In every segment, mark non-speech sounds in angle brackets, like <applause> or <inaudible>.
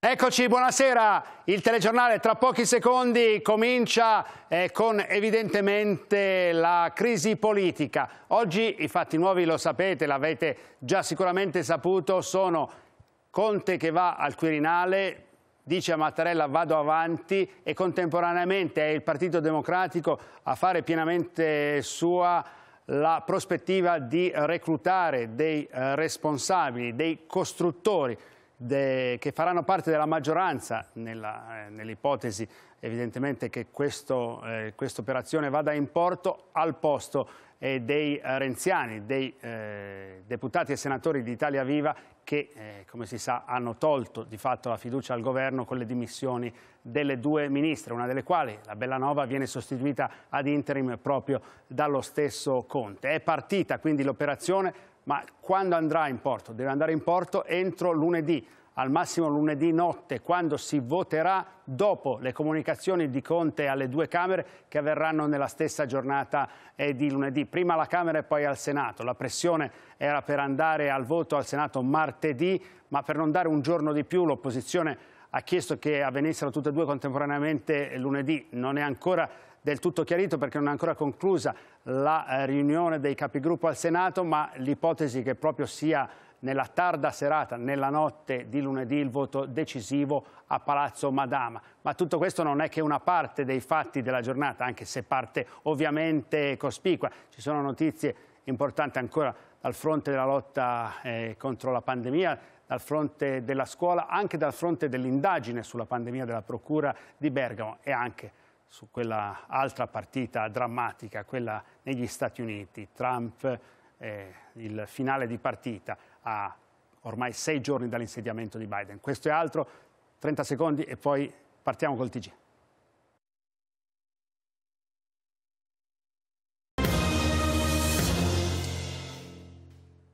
Eccoci, buonasera. Il telegiornale tra pochi secondi comincia eh, con evidentemente la crisi politica. Oggi i fatti nuovi lo sapete, l'avete già sicuramente saputo, sono Conte che va al Quirinale, dice a Mattarella vado avanti e contemporaneamente è il Partito Democratico a fare pienamente sua la prospettiva di reclutare dei eh, responsabili, dei costruttori de, che faranno parte della maggioranza eh, nell'ipotesi evidentemente che questa eh, quest operazione vada in porto al posto eh, dei renziani, dei eh, deputati e senatori di Italia Viva che, eh, come si sa, hanno tolto di fatto la fiducia al governo con le dimissioni delle due ministre, una delle quali, la Bellanova, viene sostituita ad interim proprio dallo stesso Conte. È partita quindi l'operazione ma quando andrà in porto? Deve andare in porto entro lunedì, al massimo lunedì notte, quando si voterà dopo le comunicazioni di Conte alle due Camere che avverranno nella stessa giornata eh, di lunedì, prima alla Camera e poi al Senato. La pressione era per andare al voto al Senato martedì, ma per non dare un giorno di più l'opposizione ha chiesto che avvenissero tutte e due contemporaneamente lunedì, non è ancora del tutto chiarito perché non è ancora conclusa la eh, riunione dei capigruppo al Senato, ma l'ipotesi che proprio sia nella tarda serata, nella notte di lunedì, il voto decisivo a Palazzo Madama. Ma tutto questo non è che una parte dei fatti della giornata, anche se parte ovviamente cospicua. Ci sono notizie importanti ancora dal fronte della lotta eh, contro la pandemia, dal fronte della scuola, anche dal fronte dell'indagine sulla pandemia della Procura di Bergamo e anche su quella altra partita drammatica, quella negli Stati Uniti. Trump, eh, il finale di partita, a ormai sei giorni dall'insediamento di Biden. Questo è altro, 30 secondi e poi partiamo col TG.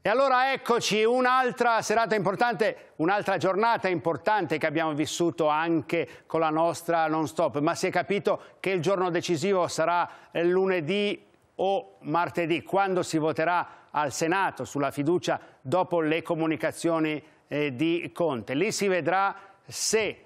E allora eccoci, un'altra serata importante, un'altra giornata importante che abbiamo vissuto anche con la nostra non stop, ma si è capito che il giorno decisivo sarà lunedì o martedì, quando si voterà al Senato sulla fiducia dopo le comunicazioni eh, di Conte. Lì si vedrà se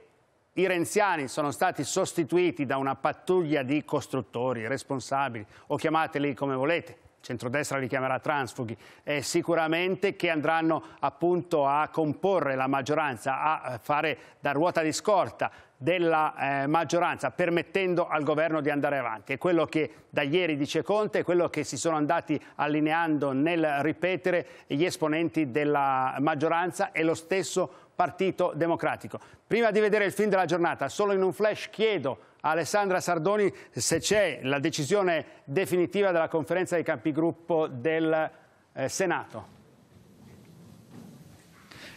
i renziani sono stati sostituiti da una pattuglia di costruttori, responsabili o chiamateli come volete, centrodestra li chiamerà transfughi, eh, sicuramente che andranno appunto a comporre la maggioranza, a eh, fare da ruota di scorta della eh, maggioranza permettendo al governo di andare avanti. È quello che da ieri dice Conte, è quello che si sono andati allineando nel ripetere gli esponenti della maggioranza e lo stesso Partito Democratico. Prima di vedere il film della giornata, solo in un flash chiedo Alessandra Sardoni se c'è la decisione definitiva della conferenza dei capigruppo del eh, Senato.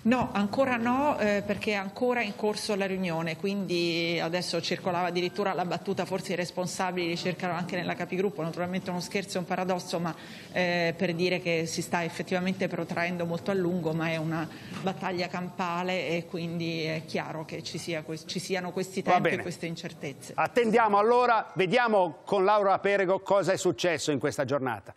No, ancora no, eh, perché è ancora in corso la riunione, quindi adesso circolava addirittura la battuta, forse i responsabili ricercano anche nella capigruppo, naturalmente uno scherzo e un paradosso, ma eh, per dire che si sta effettivamente protraendo molto a lungo, ma è una battaglia campale e quindi è chiaro che ci, sia, ci siano questi tempi e queste incertezze. Attendiamo allora, vediamo con Laura Perego cosa è successo in questa giornata.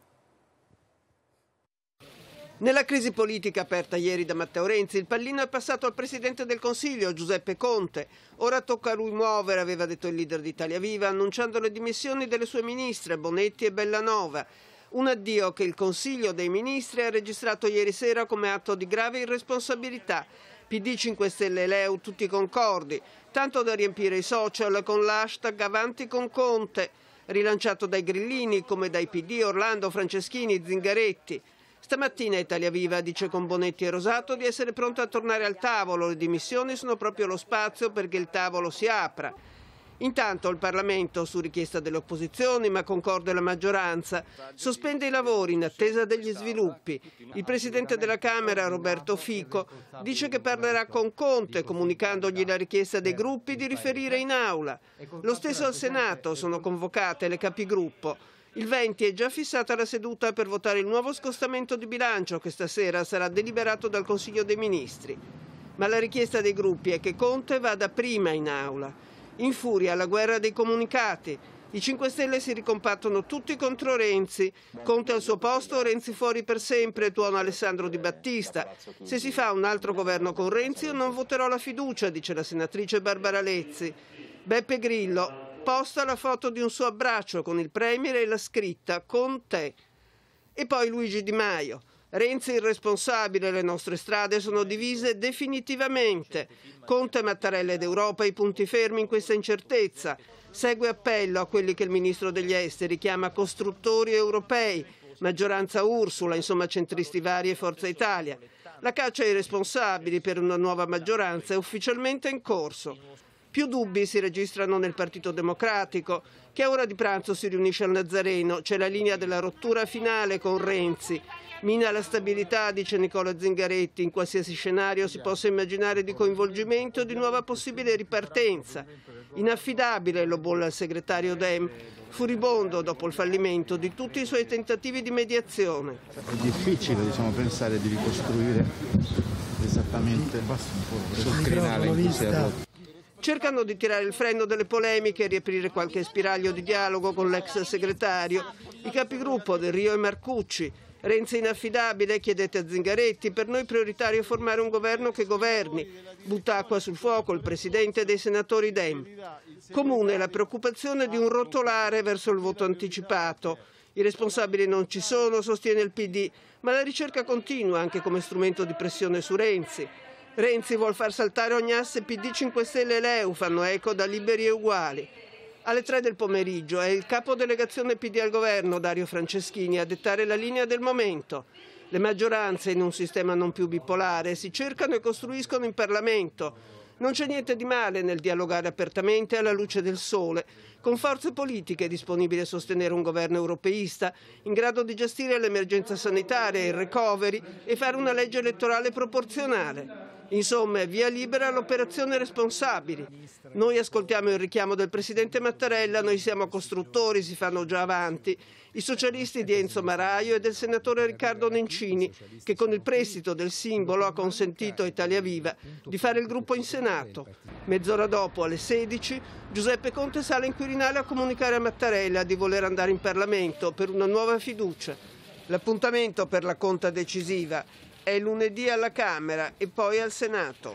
Nella crisi politica aperta ieri da Matteo Renzi, il pallino è passato al Presidente del Consiglio, Giuseppe Conte. Ora tocca a lui muovere, aveva detto il leader d'Italia Viva, annunciando le dimissioni delle sue ministre, Bonetti e Bellanova. Un addio che il Consiglio dei Ministri ha registrato ieri sera come atto di grave irresponsabilità. PD 5 Stelle e Leu tutti concordi, tanto da riempire i social con l'hashtag Avanti con Conte, rilanciato dai grillini come dai PD Orlando, Franceschini, Zingaretti. Stamattina Italia Viva dice con Bonetti e Rosato di essere pronta a tornare al tavolo. Le dimissioni sono proprio lo spazio perché il tavolo si apra. Intanto il Parlamento, su richiesta delle opposizioni, ma concorde la maggioranza, sospende i lavori in attesa degli sviluppi. Il Presidente della Camera, Roberto Fico, dice che parlerà con Conte, comunicandogli la richiesta dei gruppi di riferire in aula. Lo stesso al Senato sono convocate le capigruppo. Il 20 è già fissata la seduta per votare il nuovo scostamento di bilancio che stasera sarà deliberato dal Consiglio dei Ministri. Ma la richiesta dei gruppi è che Conte vada prima in aula. In furia la guerra dei comunicati. I 5 Stelle si ricompattono tutti contro Renzi. Conte al suo posto, Renzi fuori per sempre, tuona Alessandro Di Battista. Se si fa un altro governo con Renzi io non voterò la fiducia, dice la senatrice Barbara Lezzi. Beppe Grillo, posta la foto di un suo abbraccio con il Premier e la scritta Con te. E poi Luigi Di Maio. Renzi irresponsabile, le nostre strade sono divise definitivamente. Conte Mattarella ed Europa i punti fermi in questa incertezza. Segue appello a quelli che il ministro degli esteri chiama costruttori europei, maggioranza Ursula, insomma centristi vari e Forza Italia. La caccia ai responsabili per una nuova maggioranza è ufficialmente in corso. Più dubbi si registrano nel Partito Democratico, che a ora di pranzo si riunisce al Nazareno. C'è la linea della rottura finale con Renzi. Mina la stabilità, dice Nicola Zingaretti, in qualsiasi scenario si possa immaginare di coinvolgimento e di nuova possibile ripartenza. Inaffidabile, lo bolla il segretario Dem, furibondo dopo il fallimento di tutti i suoi tentativi di mediazione. È difficile diciamo, pensare di ricostruire esattamente sul crinale in cui si è rotto cercano di tirare il freno delle polemiche e riaprire qualche spiraglio di dialogo con l'ex segretario. I capigruppo del Rio e Marcucci. Renzi inaffidabile, chiedete a Zingaretti, per noi prioritario formare un governo che governi. Butta acqua sul fuoco il presidente dei senatori Dem. Comune la preoccupazione di un rotolare verso il voto anticipato. I responsabili non ci sono, sostiene il PD, ma la ricerca continua anche come strumento di pressione su Renzi. Renzi vuol far saltare ogni asse PD 5 Stelle e Leu, fanno eco da Liberi e Uguali. Alle 3 del pomeriggio è il capo delegazione PD al governo, Dario Franceschini, a dettare la linea del momento. Le maggioranze, in un sistema non più bipolare, si cercano e costruiscono in Parlamento. Non c'è niente di male nel dialogare apertamente alla luce del sole, con forze politiche disponibili a sostenere un governo europeista, in grado di gestire l'emergenza sanitaria, e il recovery e fare una legge elettorale proporzionale. Insomma, via libera all'operazione responsabili. Noi ascoltiamo il richiamo del Presidente Mattarella, noi siamo costruttori, si fanno già avanti. I socialisti di Enzo Maraio e del senatore Riccardo Nencini, che con il prestito del simbolo ha consentito a Italia Viva di fare il gruppo in Senato. Mezz'ora dopo, alle 16, Giuseppe Conte sale in Quirinale Quirinale a comunicare a Mattarella di voler andare in Parlamento per una nuova fiducia. L'appuntamento per la conta decisiva è lunedì alla Camera e poi al Senato.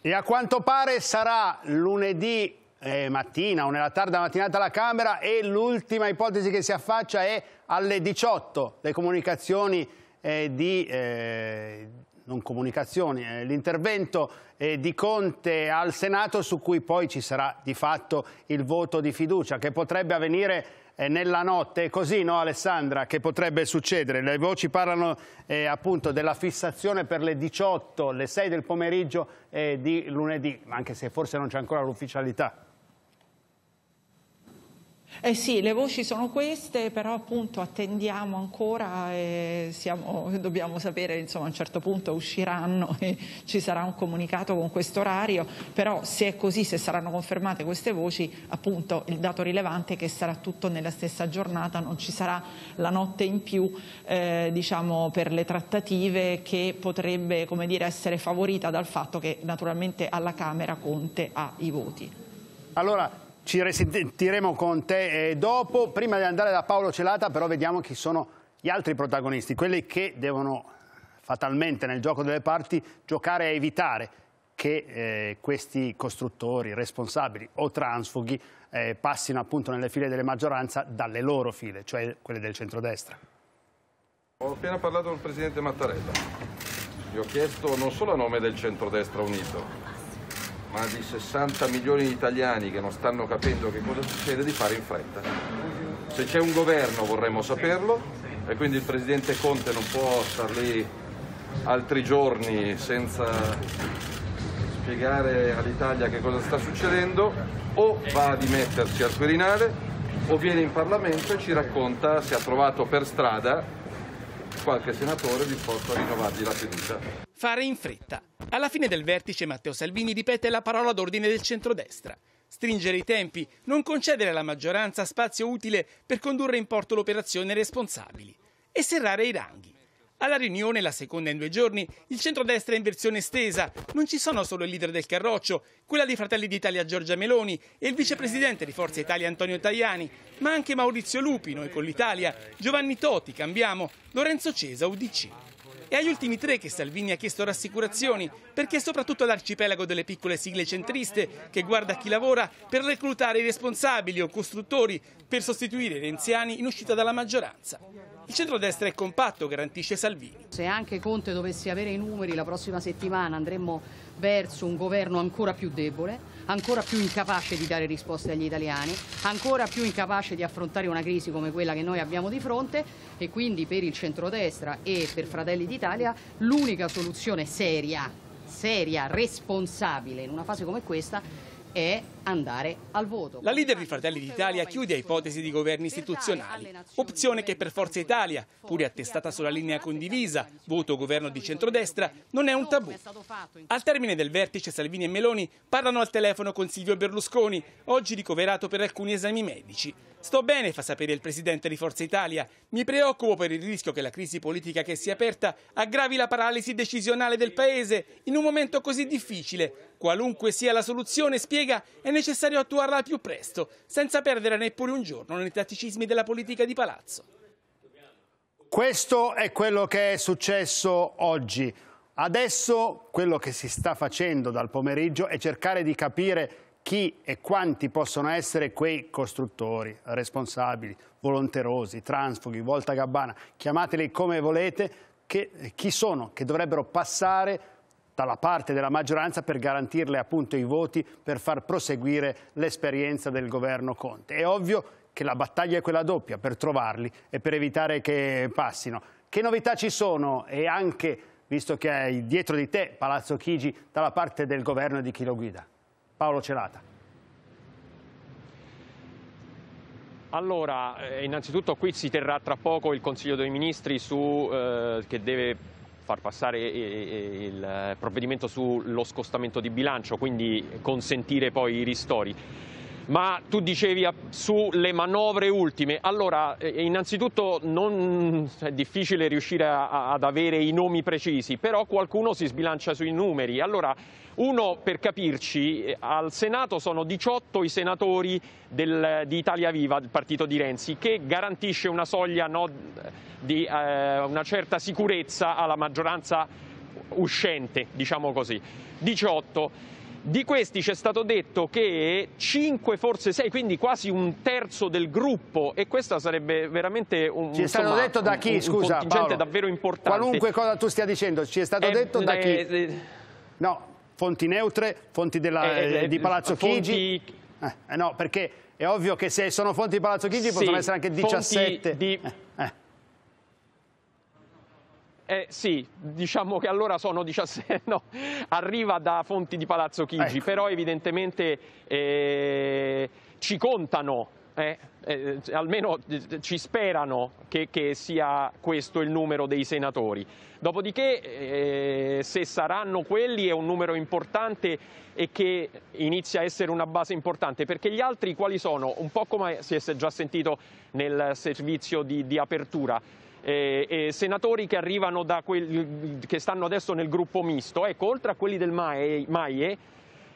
E a quanto pare sarà lunedì eh, mattina o nella tarda mattinata alla Camera e l'ultima ipotesi che si affaccia è alle 18 le comunicazioni eh, di... Eh, non comunicazioni, eh, l'intervento eh, di Conte al Senato su cui poi ci sarà di fatto il voto di fiducia che potrebbe avvenire eh, nella notte. così, no Alessandra, che potrebbe succedere? Le voci parlano eh, appunto della fissazione per le 18, le 6 del pomeriggio eh, di lunedì, anche se forse non c'è ancora l'ufficialità. Eh sì, le voci sono queste, però appunto attendiamo ancora e siamo, dobbiamo sapere, insomma a un certo punto usciranno <laughs> e ci sarà un comunicato con questo orario, però se è così, se saranno confermate queste voci, appunto il dato rilevante è che sarà tutto nella stessa giornata, non ci sarà la notte in più eh, diciamo, per le trattative che potrebbe come dire, essere favorita dal fatto che naturalmente alla Camera Conte ha i voti. Allora, ci risentiremo con te eh, dopo. Prima di andare da Paolo Celata però vediamo chi sono gli altri protagonisti, quelli che devono fatalmente nel gioco delle parti giocare a evitare che eh, questi costruttori responsabili o transfughi eh, passino appunto nelle file delle maggioranza dalle loro file, cioè quelle del centrodestra. Ho appena parlato con il Presidente Mattarella. Gli ho chiesto non solo a nome del centrodestra unito, ma di 60 milioni di italiani che non stanno capendo che cosa succede, di fare in fretta. Se c'è un governo vorremmo saperlo e quindi il Presidente Conte non può star lì altri giorni senza spiegare all'Italia che cosa sta succedendo, o va a dimettersi al Quirinale o viene in Parlamento e ci racconta se ha trovato per strada qualche senatore disposto a rinnovargli la fiducia fare in fretta. Alla fine del vertice Matteo Salvini ripete la parola d'ordine del centrodestra. Stringere i tempi, non concedere alla maggioranza spazio utile per condurre in porto l'operazione responsabili e serrare i ranghi. Alla riunione, la seconda in due giorni, il centrodestra è in versione estesa. Non ci sono solo il leader del Carroccio, quella di Fratelli d'Italia Giorgia Meloni e il vicepresidente di Forza Italia Antonio Tajani, ma anche Maurizio Lupi, noi con l'Italia, Giovanni Toti, Cambiamo, Lorenzo Cesa, UDC. È agli ultimi tre che Salvini ha chiesto rassicurazioni, perché soprattutto all'arcipelago delle piccole sigle centriste, che guarda chi lavora per reclutare i responsabili o costruttori per sostituire i renziani in uscita dalla maggioranza. Il centrodestra è compatto, garantisce Salvini. Se anche Conte dovesse avere i numeri la prossima settimana andremmo verso un governo ancora più debole ancora più incapace di dare risposte agli italiani, ancora più incapace di affrontare una crisi come quella che noi abbiamo di fronte e quindi per il centrodestra e per Fratelli d'Italia l'unica soluzione seria, seria, responsabile in una fase come questa è andare al voto. La leader di Fratelli d'Italia chiude a ipotesi di governi istituzionali, opzione che per Forza Italia, pure attestata sulla linea condivisa, voto governo di centrodestra, non è un tabù. Al termine del vertice Salvini e Meloni parlano al telefono con Silvio Berlusconi, oggi ricoverato per alcuni esami medici. Sto bene, fa sapere il presidente di Forza Italia. Mi preoccupo per il rischio che la crisi politica che si è aperta aggravi la paralisi decisionale del Paese in un momento così difficile. Qualunque sia la soluzione, spiega, è necessario attuarla al più presto, senza perdere neppure un giorno nei tatticismi della politica di palazzo. Questo è quello che è successo oggi. Adesso quello che si sta facendo dal pomeriggio è cercare di capire chi e quanti possono essere quei costruttori responsabili, volonterosi, transfughi, volta gabbana, chiamateli come volete, che, chi sono che dovrebbero passare dalla parte della maggioranza per garantirle appunto i voti per far proseguire l'esperienza del governo Conte. È ovvio che la battaglia è quella doppia per trovarli e per evitare che passino. Che novità ci sono e anche, visto che hai dietro di te Palazzo Chigi, dalla parte del governo e di chi lo guida? Paolo Celata. Allora, eh, innanzitutto qui si terrà tra poco il Consiglio dei Ministri su, eh, che deve far passare eh, eh, il provvedimento sullo scostamento di bilancio, quindi consentire poi i ristori. Ma tu dicevi sulle manovre ultime, allora innanzitutto non è difficile riuscire ad avere i nomi precisi, però qualcuno si sbilancia sui numeri. Allora, uno, per capirci, eh, al Senato sono 18 i senatori del, di Italia Viva, del partito di Renzi, che garantisce una soglia no, di eh, una certa sicurezza alla maggioranza uscente, diciamo così. 18. Di questi c'è stato detto che 5, forse 6, quindi quasi un terzo del gruppo e questa sarebbe veramente un, ci è stato insomma, detto da chi, un, scusa, un davvero importante. Qualunque cosa tu stia dicendo, ci è stato eh, detto da eh, chi? Eh, no, fonti neutre, fonti della, eh, eh, eh di Palazzo fonti... Chigi? Eh, eh, no, perché è ovvio che se sono fonti di Palazzo Chigi sì, possono essere anche 17. Di... Eh, eh, sì, diciamo che allora sono 17, <laughs> no, arriva da fonti di Palazzo Chigi, ecco. però evidentemente eh, ci contano eh, eh, almeno eh, ci sperano che, che, sia questo il numero dei senatori. Dopodiché eh, se saranno quelli è un numero importante e che inizia a essere una base importante, perché gli altri quali sono? Un po' come si è già sentito nel servizio di, di apertura. Eh, eh, senatori che arrivano da quelli che stanno adesso nel gruppo misto, ecco, oltre a quelli del MAE, MAIE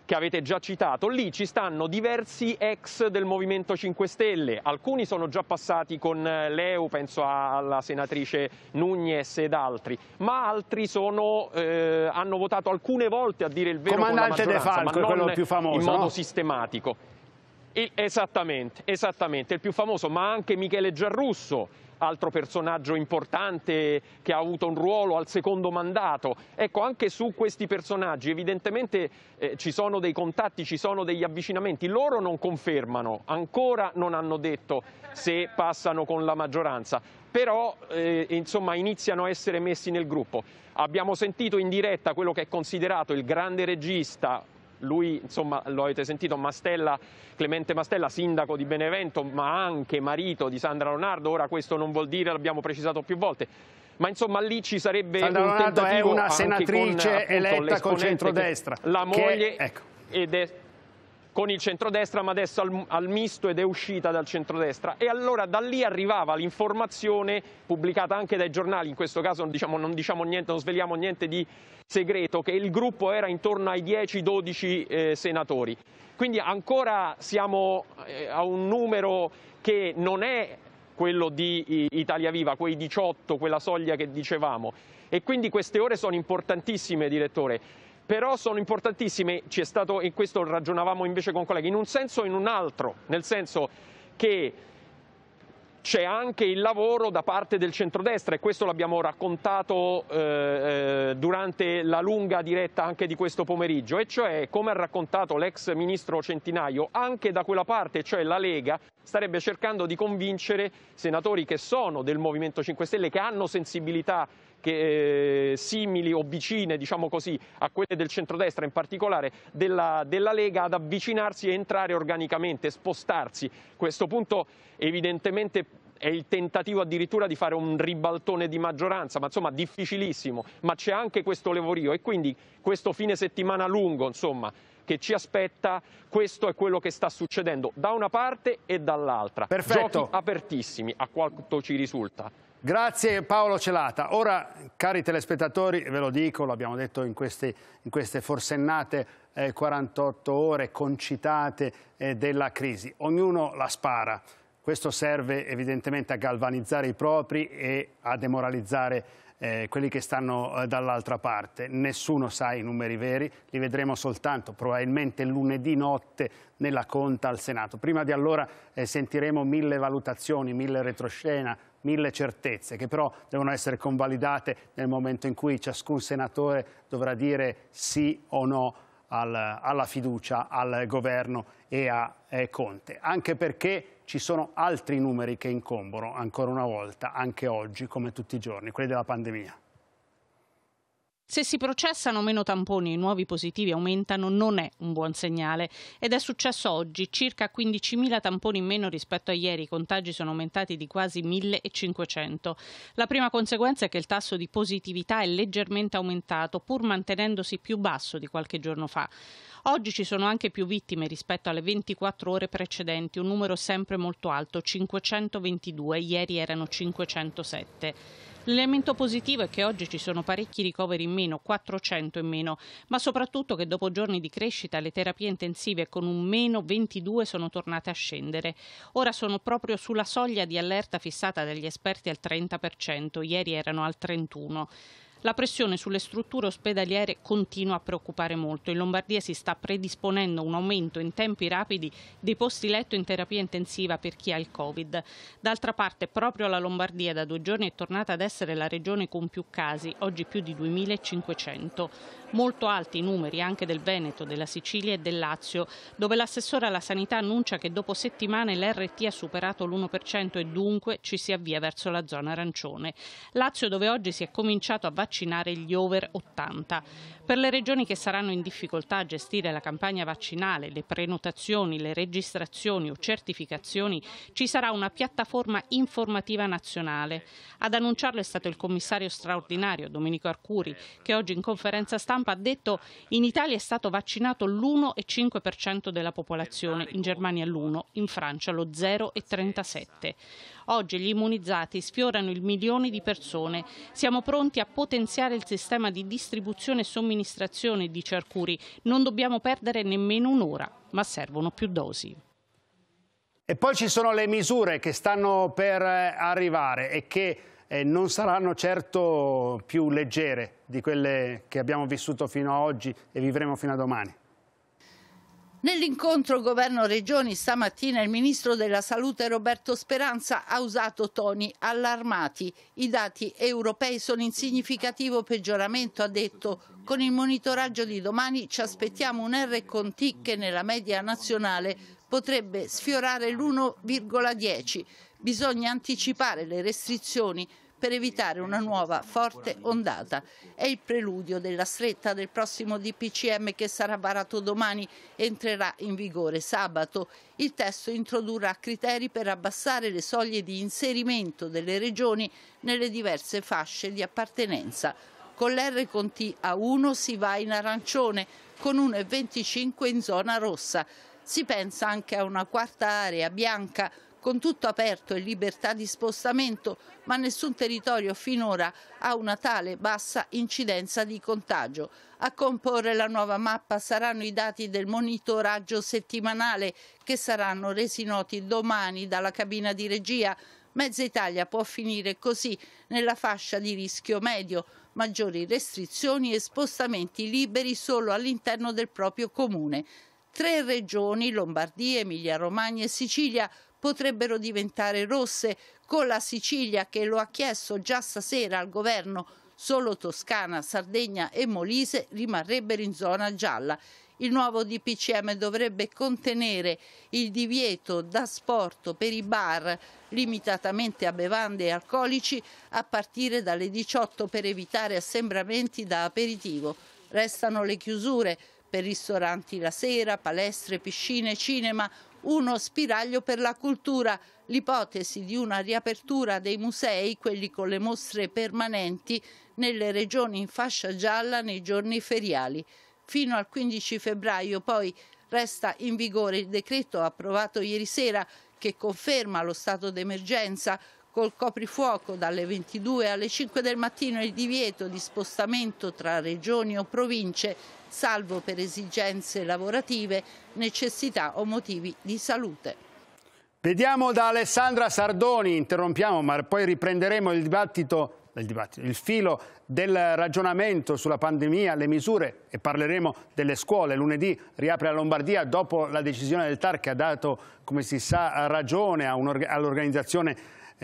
che avete già citato, lì ci stanno diversi ex del Movimento 5 Stelle, alcuni sono già passati con eh, l'EU, penso alla senatrice Nunez ed altri, ma altri sono, eh, hanno votato alcune volte a dire il vero Comandante con la maggioranza, De Falco, quello più famoso, in modo no? sistematico. Il, esattamente, esattamente, il più famoso, ma anche Michele Giarrusso, altro personaggio importante che ha avuto un ruolo al secondo mandato. Ecco, anche su questi personaggi evidentemente eh, ci sono dei contatti, ci sono degli avvicinamenti, loro non confermano, ancora non hanno detto se passano con la maggioranza, però eh, insomma, iniziano a essere messi nel gruppo. Abbiamo sentito in diretta quello che è considerato il grande regista lui, insomma, lo avete sentito, Mastella, Clemente Mastella, sindaco di Benevento, ma anche marito di Sandra Leonardo. Ora questo non vuol dire, l'abbiamo precisato più volte. Ma insomma lì ci sarebbe Sandra un tentativo è una senatrice con, appunto, eletta con centrodestra. La moglie che, ecco. ed è con il centrodestra, ma adesso al, al, misto ed è uscita dal centrodestra. E allora da lì arrivava l'informazione pubblicata anche dai giornali, in questo caso non diciamo, non diciamo niente, non sveliamo niente di segreto, che il gruppo era intorno ai 10-12 eh, senatori. Quindi ancora siamo eh, a un numero che non è quello di eh, Italia Viva, quei 18, quella soglia che dicevamo. E quindi queste ore sono importantissime, direttore però sono importantissime, ci è stato, e questo ragionavamo invece con colleghi, in un senso o in un altro, nel senso che c'è anche il lavoro da parte del centrodestra e questo l'abbiamo raccontato eh, eh durante la lunga diretta anche di questo pomeriggio e cioè come ha raccontato l'ex ministro Centinaio anche da quella parte cioè la Lega starebbe cercando di convincere senatori che sono del Movimento 5 Stelle che hanno sensibilità che, eh, simili o vicine diciamo così, a quelle del centrodestra, in particolare della, della Lega, ad avvicinarsi e entrare organicamente, spostarsi. A questo punto evidentemente è il tentativo addirittura di fare un ribaltone di maggioranza, ma insomma difficilissimo, ma c'è anche questo levorio e quindi questo fine settimana lungo, insomma, che ci aspetta, questo è quello che sta succedendo da una parte e dall'altra. Perfetto. Giochi apertissimi, a quanto ci risulta. Grazie Paolo Celata. Ora, cari telespettatori, ve lo dico, l'abbiamo detto in queste, in queste forsennate eh, 48 ore concitate eh, della crisi. Ognuno la spara. Questo serve evidentemente a galvanizzare i propri e a demoralizzare eh, quelli che stanno eh, dall'altra parte. Nessuno sa i numeri veri, li vedremo soltanto probabilmente lunedì notte nella conta al Senato. Prima di allora eh, sentiremo mille valutazioni, mille retroscena, mille certezze che però devono essere convalidate nel momento in cui ciascun senatore dovrà dire sì o no al, alla fiducia al governo e a eh, Conte, anche perché ci sono altri numeri che incombono ancora una volta, anche oggi come tutti i giorni, quelli della pandemia. Se si processano meno tamponi e i nuovi positivi aumentano non è un buon segnale ed è successo oggi, circa 15.000 tamponi in meno rispetto a ieri, i contagi sono aumentati di quasi 1.500. La prima conseguenza è che il tasso di positività è leggermente aumentato pur mantenendosi più basso di qualche giorno fa. Oggi ci sono anche più vittime rispetto alle 24 ore precedenti, un numero sempre molto alto, 522, ieri erano 507. L'elemento positivo è che oggi ci sono parecchi ricoveri in meno, 400 in meno, ma soprattutto che dopo giorni di crescita le terapie intensive con un meno 22 sono tornate a scendere. Ora sono proprio sulla soglia di allerta fissata dagli esperti al 30%, ieri erano al 31%. La pressione sulle strutture ospedaliere continua a preoccupare molto. In Lombardia si sta predisponendo un aumento in tempi rapidi dei posti letto in terapia intensiva per chi ha il Covid. D'altra parte, proprio la Lombardia da due giorni è tornata ad essere la regione con più casi, oggi più di 2.500 molto alti i numeri anche del Veneto, della Sicilia e del Lazio, dove l'assessore alla sanità annuncia che dopo settimane l'RT ha superato l'1% e dunque ci si avvia verso la zona arancione. Lazio dove oggi si è cominciato a vaccinare gli over 80. Per le regioni che saranno in difficoltà a gestire la campagna vaccinale, le prenotazioni, le registrazioni o certificazioni, ci sarà una piattaforma informativa nazionale. Ad annunciarlo è stato il commissario straordinario Domenico Arcuri, che oggi in conferenza stampa Trump ha detto in Italia è stato vaccinato l'1,5% della popolazione, in Germania l'1%, in Francia lo 0,37%. Oggi gli immunizzati sfiorano il milione di persone. Siamo pronti a potenziare il sistema di distribuzione e somministrazione, dice Arcuri. Non dobbiamo perdere nemmeno un'ora, ma servono più dosi. E poi ci sono le misure che stanno per arrivare e che eh, non saranno certo più leggere di quelle che abbiamo vissuto fino ad oggi e vivremo fino a domani. Nell'incontro governo-regioni stamattina il ministro della salute Roberto Speranza ha usato toni allarmati. I dati europei sono in significativo peggioramento, ha detto. Con il monitoraggio di domani ci aspettiamo un R con T che nella media nazionale potrebbe sfiorare l'1,10. Bisogna anticipare le restrizioni per evitare una nuova forte ondata. È il preludio della stretta del prossimo DPCM che sarà varato domani, e entrerà in vigore sabato. Il testo introdurrà criteri per abbassare le soglie di inserimento delle regioni nelle diverse fasce di appartenenza. Con l'R con T a 1 si va in arancione, con 1,25 in zona rossa. Si pensa anche a una quarta area bianca con tutto aperto e libertà di spostamento, ma nessun territorio finora ha una tale bassa incidenza di contagio. A comporre la nuova mappa saranno i dati del monitoraggio settimanale che saranno resi noti domani dalla cabina di regia. Mezza Italia può finire così nella fascia di rischio medio, maggiori restrizioni e spostamenti liberi solo all'interno del proprio comune. Tre regioni, Lombardia, Emilia-Romagna e Sicilia, potrebbero diventare rosse, con la Sicilia che lo ha chiesto già stasera al governo solo Toscana, Sardegna e Molise rimarrebbero in zona gialla. Il nuovo DPCM dovrebbe contenere il divieto da sport per i bar limitatamente a bevande e alcolici a partire dalle 18 per evitare assembramenti da aperitivo. Restano le chiusure per ristoranti la sera, palestre, piscine, cinema, uno spiraglio per la cultura. L'ipotesi di una riapertura dei musei, quelli con le mostre permanenti, nelle regioni in fascia gialla nei giorni feriali. Fino al 15 febbraio poi resta in vigore il decreto approvato ieri sera che conferma lo stato d'emergenza col coprifuoco dalle 22 alle 5 del mattino e il divieto di spostamento tra regioni o province, salvo per esigenze lavorative, necessità o motivi di salute. Vediamo da Alessandra Sardoni, interrompiamo ma poi riprenderemo il dibattito il filo del ragionamento sulla pandemia, le misure e parleremo delle scuole. Lunedì riapre la Lombardia dopo la decisione del TAR che ha dato, come si sa, ragione all'organizzazione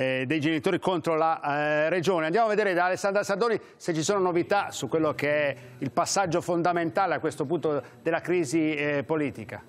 eh, dei genitori contro la eh, Regione. Andiamo a vedere da Alessandra Sardoni se ci sono novità su quello che è il passaggio fondamentale a questo punto della crisi eh, politica.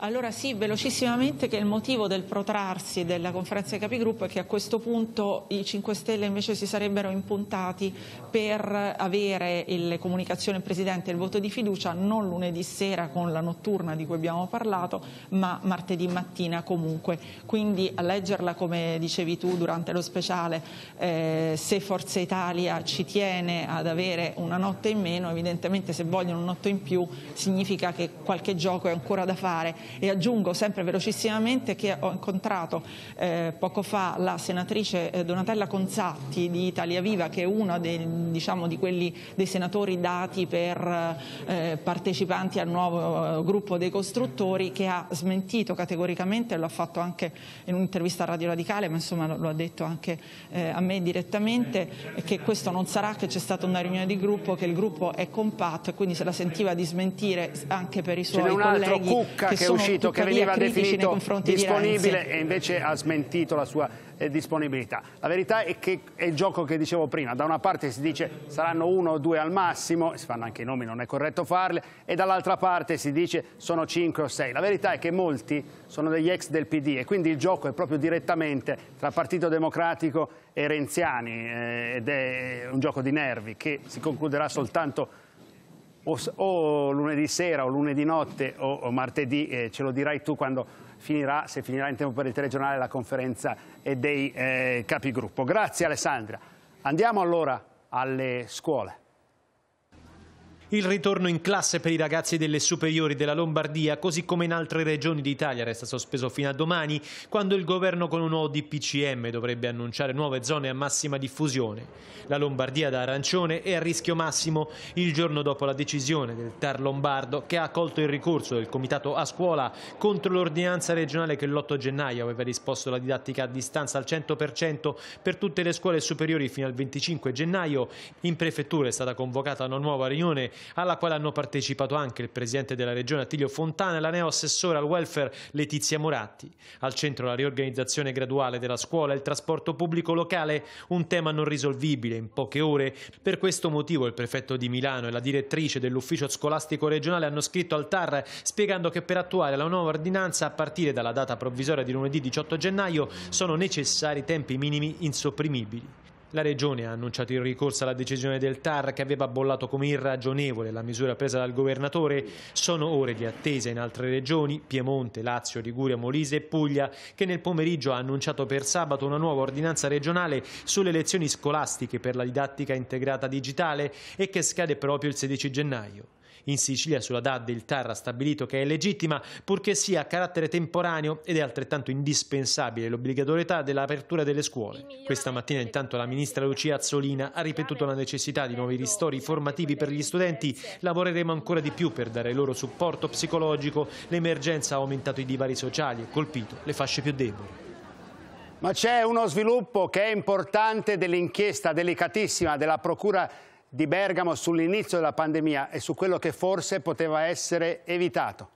Allora sì, velocissimamente che il motivo del protrarsi della conferenza dei capigruppo è che a questo punto i 5 Stelle invece si sarebbero impuntati per avere le comunicazioni del Presidente e il voto di fiducia non lunedì sera con la notturna di cui abbiamo parlato, ma martedì mattina comunque. Quindi a leggerla come dicevi tu durante lo speciale, eh, se Forza Italia ci tiene ad avere una notte in meno, evidentemente se vogliono un notto in più significa che qualche gioco è ancora da fare e aggiungo sempre velocissimamente che ho incontrato eh, poco fa la senatrice eh, Donatella Conzatti di Italia Viva, che è uno dei, diciamo, di quelli, dei senatori dati per eh, partecipanti al nuovo eh, gruppo dei costruttori, che ha smentito categoricamente, lo ha fatto anche in un'intervista a Radio Radicale, ma insomma lo, lo ha detto anche eh, a me direttamente, che questo non sarà, che c'è stata una riunione di gruppo, che il gruppo è compatto e quindi se la sentiva di smentire anche per i suoi colleghi. Cucca che, sono uscito che veniva definito disponibile e invece ha smentito la sua eh, disponibilità. La verità è che è il gioco che dicevo prima, da una parte si dice saranno uno o due al massimo, si fanno anche i nomi, non è corretto farle, e dall'altra parte si dice sono cinque o sei. La verità è che molti sono degli ex del PD e quindi il gioco è proprio direttamente tra Partito Democratico e Renziani eh, ed è un gioco di nervi che si concluderà soltanto o, o lunedì sera o lunedì notte o, o martedì, eh, ce lo dirai tu quando finirà, se finirà in tempo per il telegiornale, la conferenza eh, dei eh, capigruppo. Grazie Alessandra. Andiamo allora alle scuole. Il ritorno in classe per i ragazzi delle superiori della Lombardia, così come in altre regioni d'Italia, resta sospeso fino a domani, quando il governo con un nuovo DPCM dovrebbe annunciare nuove zone a massima diffusione. La Lombardia da arancione è a rischio massimo il giorno dopo la decisione del TAR Lombardo che ha accolto il ricorso del comitato a scuola contro l'ordinanza regionale che l'8 gennaio aveva disposto la didattica a distanza al 100% per tutte le scuole superiori fino al 25 gennaio. In prefettura è stata convocata una nuova riunione alla quale hanno partecipato anche il presidente della regione Attilio Fontana e la neoassessora al welfare Letizia Moratti. Al centro la riorganizzazione graduale della scuola e il trasporto pubblico locale, un tema non risolvibile in poche ore. Per questo motivo il prefetto di Milano e la direttrice dell'ufficio scolastico regionale hanno scritto al TAR spiegando che per attuare la nuova ordinanza a partire dalla data provvisoria di lunedì 18 gennaio sono necessari tempi minimi insopprimibili. La Regione ha annunciato il ricorso alla decisione del TAR che aveva bollato come irragionevole la misura presa dal governatore. Sono ore di attesa in altre regioni, Piemonte, Lazio, Liguria, Molise e Puglia, che nel pomeriggio ha annunciato per sabato una nuova ordinanza regionale sulle lezioni scolastiche per la didattica integrata digitale e che scade proprio il 16 gennaio. In Sicilia sulla DAD il TAR ha stabilito che è legittima purché sia a carattere temporaneo ed è altrettanto indispensabile l'obbligatorietà dell'apertura delle scuole. Questa mattina intanto la ministra Lucia Azzolina ha ripetuto la necessità di nuovi ristori formativi per gli studenti. Lavoreremo ancora di più per dare loro supporto psicologico. L'emergenza ha aumentato i divari sociali e colpito le fasce più deboli. Ma c'è uno sviluppo che è importante dell'inchiesta delicatissima della Procura di Bergamo sull'inizio della pandemia e su quello che forse poteva essere evitato.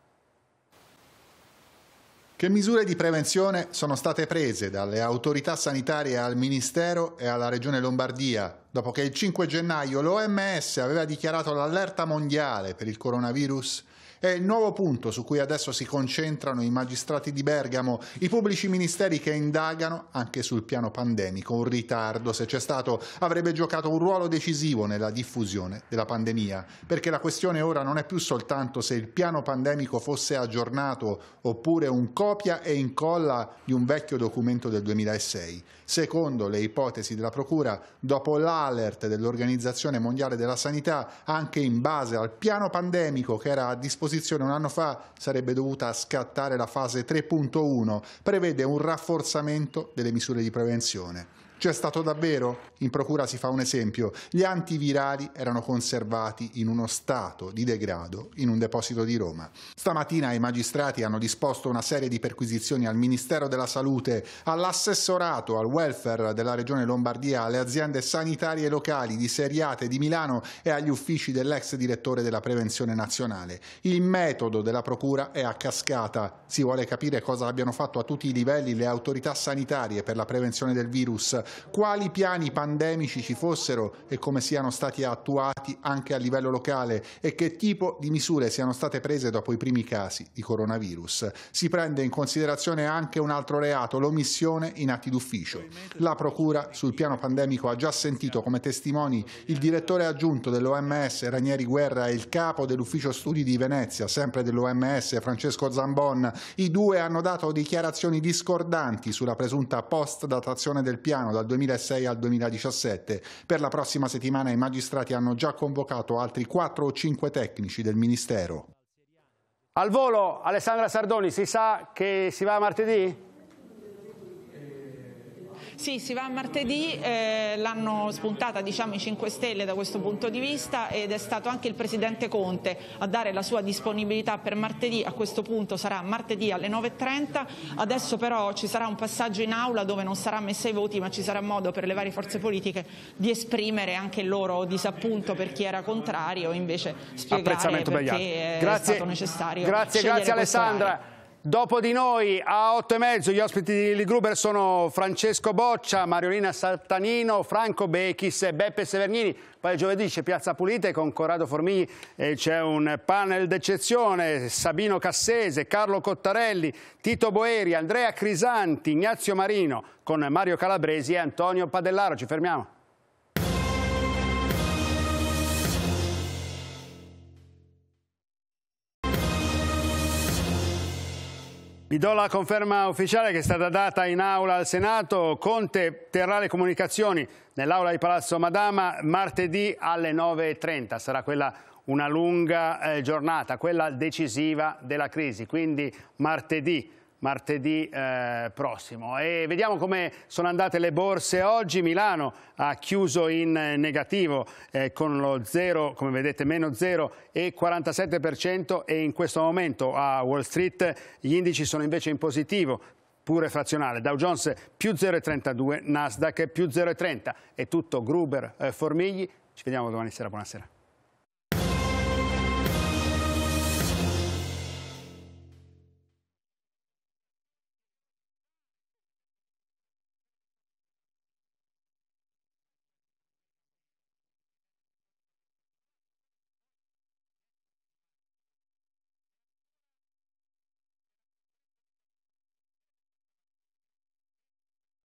Che misure di prevenzione sono state prese dalle autorità sanitarie al Ministero e alla Regione Lombardia dopo che il 5 gennaio l'OMS aveva dichiarato l'allerta mondiale per il coronavirus è il nuovo punto su cui adesso si concentrano i magistrati di Bergamo, i pubblici ministeri che indagano anche sul piano pandemico. Un ritardo, se c'è stato, avrebbe giocato un ruolo decisivo nella diffusione della pandemia, perché la questione ora non è più soltanto se il piano pandemico fosse aggiornato oppure un copia e incolla di un vecchio documento del 2006. Secondo le ipotesi della Procura, dopo l'alert dell'Organizzazione Mondiale della Sanità, anche in base al piano pandemico che era a disposizione disposizione un anno fa sarebbe dovuta scattare la fase 3.1, prevede un rafforzamento delle misure di prevenzione. C'è stato davvero? In procura si fa un esempio. Gli antivirali erano conservati in uno stato di degrado in un deposito di Roma. Stamattina i magistrati hanno disposto una serie di perquisizioni al Ministero della Salute, all'assessorato al welfare della Regione Lombardia, alle aziende sanitarie locali di Seriate di Milano e agli uffici dell'ex direttore della Prevenzione Nazionale. Il metodo della procura è a cascata. Si vuole capire cosa abbiano fatto a tutti i livelli le autorità sanitarie per la prevenzione del virus quali piani pandemici ci fossero e come siano stati attuati anche a livello locale e che tipo di misure siano state prese dopo i primi casi di coronavirus. Si prende in considerazione anche un altro reato, l'omissione in atti d'ufficio. La Procura sul piano pandemico ha già sentito come testimoni il direttore aggiunto dell'OMS Ranieri Guerra e il capo dell'ufficio studi di Venezia, sempre dell'OMS Francesco Zambon. I due hanno dato dichiarazioni discordanti sulla presunta post-datazione del piano dal 2006 al 2017. Per la prossima settimana i magistrati hanno già convocato altri 4 o 5 tecnici del Ministero. Al volo, Alessandra Sardoni, si sa che si va martedì? Sì, si va a martedì, eh, l'hanno spuntata diciamo, i 5 Stelle da questo punto di vista ed è stato anche il Presidente Conte a dare la sua disponibilità per martedì, a questo punto sarà martedì alle 9.30, adesso però ci sarà un passaggio in aula dove non sarà messa ai voti ma ci sarà modo per le varie forze politiche di esprimere anche il loro disappunto per chi era contrario e invece spiegare perché per è Grazie. stato necessario. Grazie, grazie Alessandra. Dopo di noi a 8 e mezzo gli ospiti di Lilli Gruber sono Francesco Boccia, Mariolina Saltanino, Franco Bechis Beppe Severnini. Poi giovedì c'è Piazza Pulita e con Corrado Formigli c'è un panel d'eccezione. Sabino Cassese, Carlo Cottarelli, Tito Boeri, Andrea Crisanti, Ignazio Marino con Mario Calabresi e Antonio Padellaro. Ci fermiamo. Vi do la conferma ufficiale che è stata data in aula al Senato. Conte terrà le comunicazioni nell'aula di Palazzo Madama martedì alle 9.30. Sarà quella una lunga eh, giornata, quella decisiva della crisi. Quindi martedì martedì eh, prossimo. E vediamo come sono andate le borse oggi. Milano ha chiuso in eh, negativo eh, con lo 0, come vedete, meno 0,47% e in questo momento a Wall Street gli indici sono invece in positivo pure frazionale, Dow Jones più 0,32, Nasdaq più 0,30. È tutto Gruber eh, Formigli, ci vediamo domani sera, buonasera.